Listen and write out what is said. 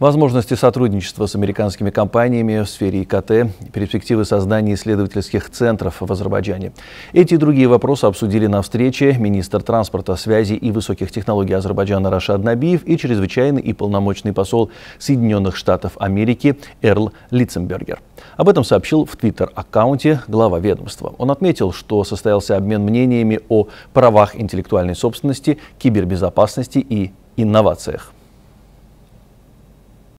Возможности сотрудничества с американскими компаниями в сфере ИКТ, перспективы создания исследовательских центров в Азербайджане. Эти и другие вопросы обсудили на встрече министр транспорта, связи и высоких технологий Азербайджана Рашад Набиев и чрезвычайный и полномочный посол Соединенных Штатов Америки Эрл Лиценбергер. Об этом сообщил в твиттер-аккаунте глава ведомства. Он отметил, что состоялся обмен мнениями о правах интеллектуальной собственности, кибербезопасности и инновациях.